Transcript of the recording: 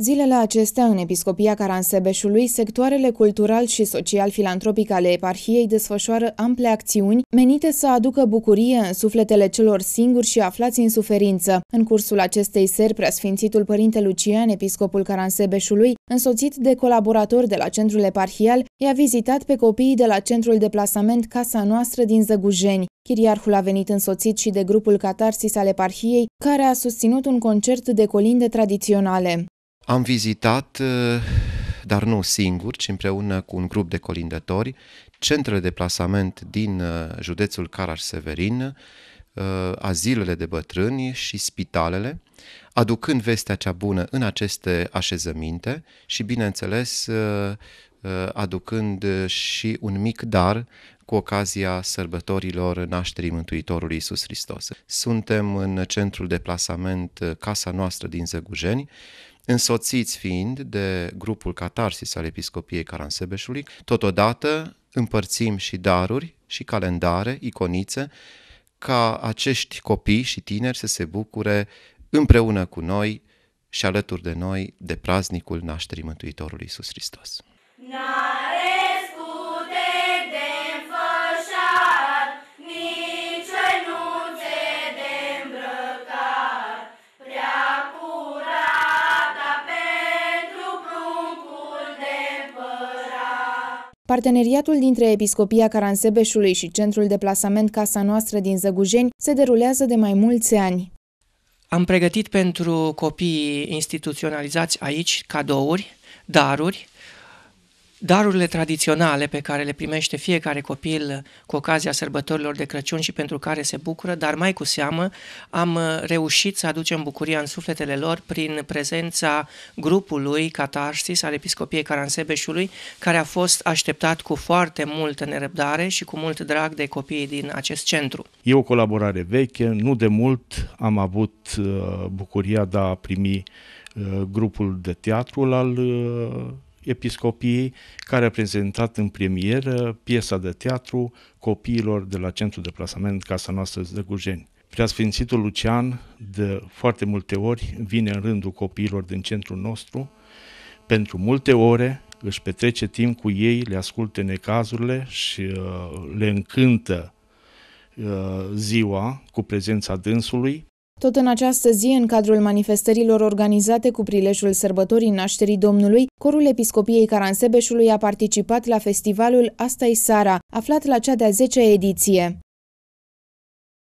Zilele acestea, în Episcopia Caransebeșului, sectoarele cultural și social-filantropic ale eparhiei desfășoară ample acțiuni menite să aducă bucurie în sufletele celor singuri și aflați în suferință. În cursul acestei seri, preasfințitul Părinte Lucian, Episcopul Caransebeșului, însoțit de colaboratori de la Centrul Eparhial, i-a vizitat pe copiii de la Centrul de Plasament Casa Noastră din Zăgujeni. Chiriarhul a venit însoțit și de grupul Catarsis al eparhiei, care a susținut un concert de colinde tradiționale. Am vizitat, uh, dar nu singur, ci împreună cu un grup de colindători, centrele de plasament din uh, județul Caraș-Severin, uh, azilele de bătrâni și spitalele, aducând vestea cea bună în aceste așezăminte și, bineînțeles, aducând și un mic dar cu ocazia sărbătorilor nașterii Mântuitorului Isus Hristos. Suntem în centrul de plasament Casa Noastră din Zăgujeni, însoțiți fiind de grupul Catarsis al Episcopiei Caransebeșului. Totodată împărțim și daruri și calendare, iconițe, ca acești copii și tineri să se bucure împreună cu noi și alături de noi de praznicul nașterii Mântuitorului Iisus Hristos. No! Parteneriatul dintre Episcopia Caransebeșului și Centrul de Plasament Casa Noastră din Zăgujeni se derulează de mai mulți ani. Am pregătit pentru copiii instituționalizați aici cadouri, daruri, Darurile tradiționale pe care le primește fiecare copil cu ocazia sărbătorilor de Crăciun și pentru care se bucură, dar mai cu seamă am uh, reușit să aducem bucuria în sufletele lor prin prezența grupului Catarsis al Episcopiei Caransebeșului, care a fost așteptat cu foarte multă nerăbdare și cu mult drag de copiii din acest centru. E o colaborare veche, nu de mult am avut uh, bucuria de a primi uh, grupul de teatru al Episcopiei, care a prezentat în premieră piesa de teatru copiilor de la centru de plasament Casa Noastră de Preasfințitul Lucian, de foarte multe ori, vine în rândul copiilor din centrul nostru, pentru multe ore își petrece timp cu ei, le ascultă necazurile și uh, le încântă uh, ziua cu prezența dânsului tot în această zi, în cadrul manifestărilor organizate cu prilejul sărbătorii nașterii Domnului, corul Episcopiei Caransebeșului a participat la festivalul asta Sara, aflat la cea de-a 10-a ediție.